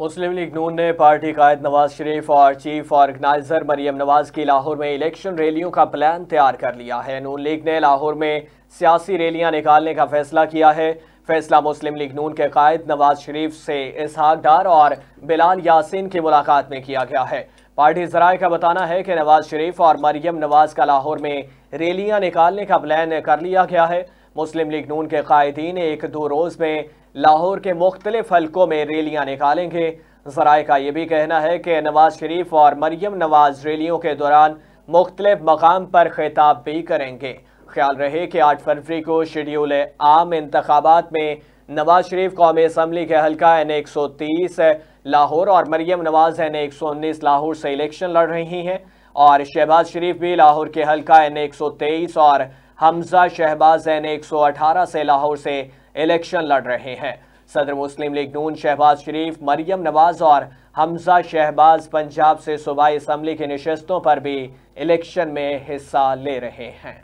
मुस्लिम League नून ने party कायद नवाज शरीफ और chief organiser Maryam Nawaz की लाहौर में इलेक्शन रैलियों का प्लान तैयार कर लिया है नून लीग ने लाहौर में सियासी रैलियां निकालने का फैसला किया है फैसला मुस्लिम लीग नून के कायद नवाज शरीफ से इसहाक डार और बिलाल यासिन की मुलाकात में किया गया है पार्टी जराये का बताना है कि नवाज शरीफ और मरियम नवाज का लाहौर में रैलियां निकालने का प्लान कर लिया गया है मुस्लिम लीग नून के कायदीन एक दो रोज़ में लाहौर के मुख्तलिफ हलकों में रैलियाँ निकालेंगे जराए का यह भी कहना है कि नवाज शरीफ और मरियम नवाज रैलियों के दौरान मुख्तलिफ मकाम पर खिताब भी करेंगे ख्याल रहे कि आठ फरवरी को शेड्यूल आम इंतबात में नवाज शरीफ कौमी असम्बली के हल्का एन एक सौ तीस लाहौर और मरियम नवाज एन एक सौ उन्नीस लाहौर से इलेक्शन लड़ रही हैं और शहबाज शरीफ भी लाहौर के हल्का एन एक सौ तेईस और हमजा शहबाज जैन 118 से लाहौर से इलेक्शन लड़ रहे हैं सदर मुस्लिम लीग नून शहबाज शरीफ मरियम नवाज और हमजा शहबाज पंजाब से सूबाई असम्बली की नशस्तों पर भी इलेक्शन में हिस्सा ले रहे हैं